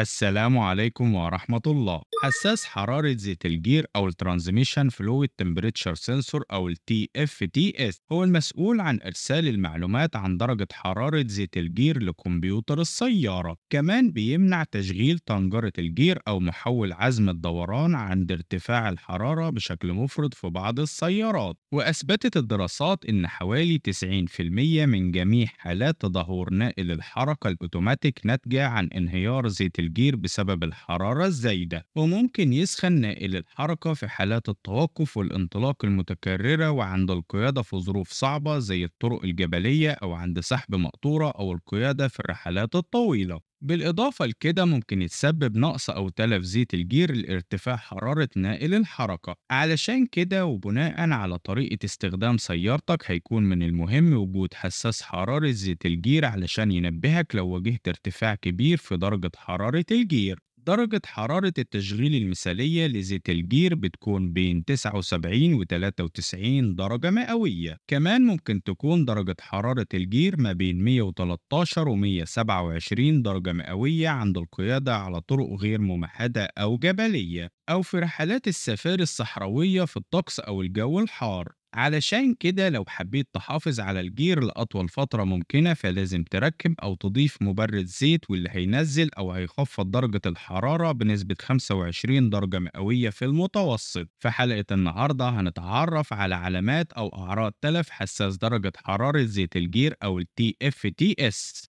السلام عليكم ورحمة الله حساس حرارة زيت الجير أو الترانزميشن فلويد تمبريتشر سنسور أو تي TFTS هو المسؤول عن إرسال المعلومات عن درجة حرارة زيت الجير لكمبيوتر السيارة كمان بيمنع تشغيل طنجرة الجير أو محول عزم الدوران عند ارتفاع الحرارة بشكل مفرط في بعض السيارات وأثبتت الدراسات إن حوالي 90% من جميع حالات تدهور نائل الحركة الأوتوماتيك ناتجة عن انهيار زيت الجير بسبب الحرارة الزايدة وممكن يسخن نائل الحركة في حالات التوقف والانطلاق المتكررة وعند القيادة في ظروف صعبة زي الطرق الجبلية أو عند سحب مقطورة أو القيادة في الرحلات الطويلة بالإضافة لكده ممكن يتسبب نقص أو تلف زيت الجير لارتفاع حرارة نائل الحركة علشان كده وبناء على طريقة استخدام سيارتك هيكون من المهم وجود حساس حرارة زيت الجير علشان ينبهك لو واجهت ارتفاع كبير في درجة حرارة الجير درجة حرارة التشغيل المثالية لزيت الجير بتكون بين 79 و 93 درجة مئوية، كمان ممكن تكون درجة حرارة الجير ما بين 113 و 127 درجة مئوية عند القيادة على طرق غير ممهدة أو جبلية، أو في رحلات السفاري الصحراوية في الطقس أو الجو الحار. علشان كده لو حبيت تحافظ على الجير لأطول فترة ممكنة فلازم تركب أو تضيف مبرد زيت واللي هينزل أو هيخفض درجة الحرارة بنسبة 25 درجة مئوية في المتوسط في حلقة النهاردة هنتعرف على علامات أو أعراض تلف حساس درجة حرارة زيت الجير أو الـ TFTS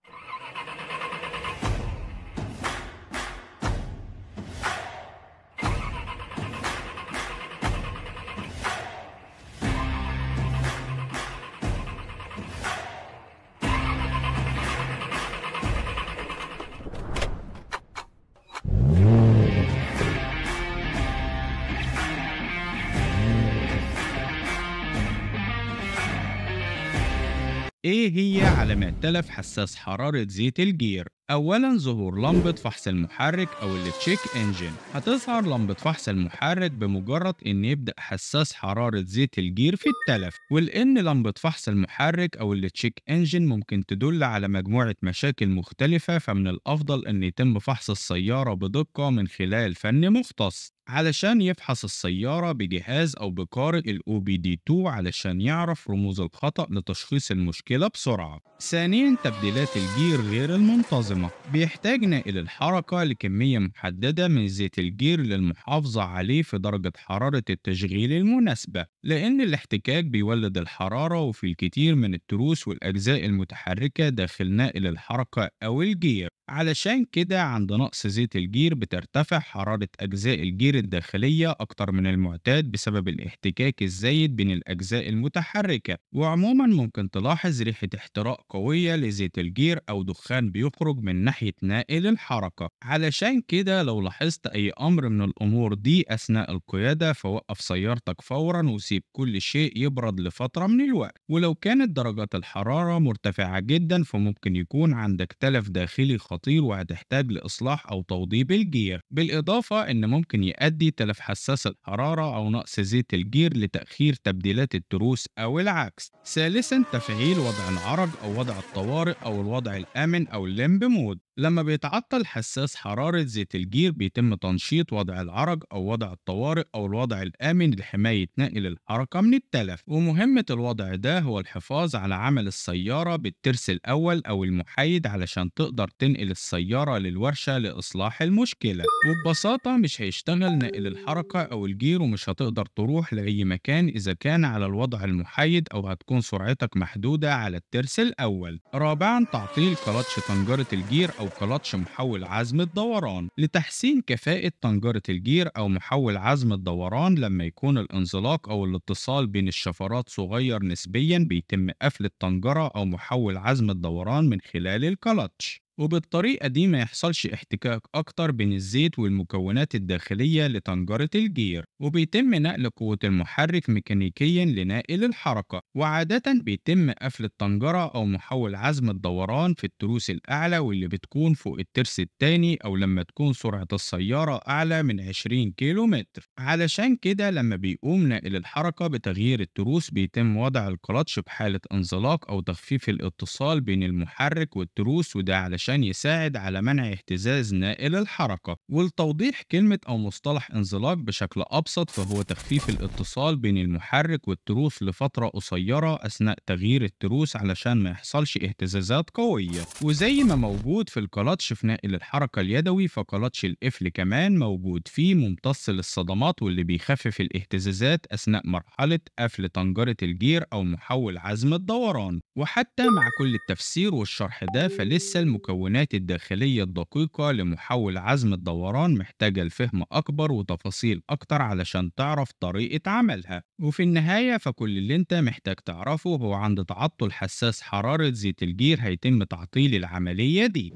إيه هي علامات تلف حساس حرارة زيت الجير؟ أولا ظهور لمبة فحص المحرك أو التشيك انجن هتظهر لمبة فحص المحرك بمجرد إن يبدأ حساس حرارة زيت الجير في التلف ولأن لمبة فحص المحرك أو التشيك انجن ممكن تدل على مجموعة مشاكل مختلفة فمن الأفضل إن يتم فحص السيارة بدقة من خلال فن مختص علشان يفحص السيارة بجهاز أو بقارئ ال OBD2 علشان يعرف رموز الخطأ لتشخيص المشكلة بسرعة. ثانياً تبديلات الجير غير المنتظمة العاصمة بيحتاجنا إلى الحركة لكمية محددة من زيت الجير للمحافظة عليه في درجة حرارة التشغيل المناسبة لأن الاحتكاك بيولد الحرارة وفي الكثير من التروس والأجزاء المتحركة داخل نائل الحركة أو الجير علشان كده عند نقص زيت الجير بترتفع حرارة أجزاء الجير الداخلية أكتر من المعتاد بسبب الاحتكاك الزايد بين الأجزاء المتحركة وعموما ممكن تلاحظ ريحة احتراق قوية لزيت الجير أو دخان بيخرج من ناحية نائل الحركة علشان كده لو لاحظت أي أمر من الأمور دي أثناء القيادة فوقف سيارتك فورا وسيب كل شيء يبرد لفترة من الوقت ولو كانت درجات الحرارة مرتفعة جدا فممكن يكون عندك تلف داخلي خطير خطير وهتحتاج لإصلاح أو توضيب الجير بالإضافة إن ممكن يؤدي تلف حساسة حرارة أو نقص زيت الجير لتأخير تبديلات التروس أو العكس ثالثا تفعيل وضع العرج أو وضع الطوارئ أو الوضع الآمن أو الليمب مود لما بيتعطل حساس حرارة زيت الجير بيتم تنشيط وضع العرج أو وضع الطوارئ أو الوضع الآمن لحماية ناقل الحركة من التلف ومهمة الوضع ده هو الحفاظ على عمل السيارة بالترس الأول أو المحايد علشان تقدر تنقل السيارة للورشة لإصلاح المشكلة وببساطة مش هيشتغل ناقل الحركة أو الجير ومش هتقدر تروح لأي مكان إذا كان على الوضع المحايد أو هتكون سرعتك محدودة على الترس الأول رابعا تعطيل كلاتش طنجرة الجير أو أو كلاتش محول عزم الدوران لتحسين كفاءة طنجرة الجير أو محول عزم الدوران لما يكون الانزلاق أو الاتصال بين الشفرات صغير نسبيا بيتم قفل الطنجرة أو محول عزم الدوران من خلال الكلاتش وبالطريقة دي ما يحصلش احتكاك أكتر بين الزيت والمكونات الداخلية لطنجرة الجير وبيتم نقل قوة المحرك ميكانيكيا لنائل الحركة وعادة بيتم قفل الطنجرة أو محول عزم الدوران في التروس الأعلى واللي بتكون فوق الترس التاني أو لما تكون سرعة السيارة أعلى من 20 كيلو متر علشان كده لما بيقوم نائل الحركة بتغيير التروس بيتم وضع الكلاتش بحالة انزلاق أو تخفيف الاتصال بين المحرك والتروس وده علشان عشان يساعد على منع اهتزاز نائل الحركة ولتوضيح كلمة أو مصطلح انزلاق بشكل أبسط فهو تخفيف الاتصال بين المحرك والتروس لفترة قصيرة أثناء تغيير التروس علشان ما يحصلش اهتزازات قوية وزي ما موجود في الكلاتش في نائل الحركة اليدوي فكلاتش القفل كمان موجود فيه ممتص للصدمات واللي بيخفف الاهتزازات أثناء مرحلة قفل طنجرة الجير أو محول عزم الدوران وحتى مع كل التفسير والشرح ده فلسه المكون المكونات الداخلية الدقيقة لمحول عزم الدوران محتاجة لفهم أكبر وتفاصيل أكتر علشان تعرف طريقة عملها وفي النهاية فكل اللي أنت محتاج تعرفه هو عند تعطل حساس حرارة زيت الجير هيتم تعطيل العملية دي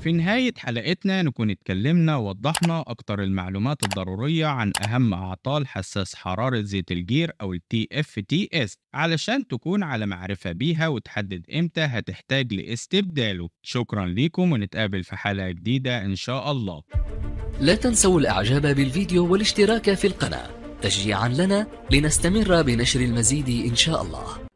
في نهاية حلقتنا نكون اتكلمنا ووضحنا أكتر المعلومات الضرورية عن أهم أعطال حساس حرارة زيت الجير أو الـ TFTS علشان تكون على معرفة بيها وتحدد إمتى هتحتاج لاستبداله شكرا لكم ونتقابل في حلقة جديدة إن شاء الله لا تنسوا الإعجاب بالفيديو والاشتراك في القناة تشجيعا لنا لنستمر بنشر المزيد إن شاء الله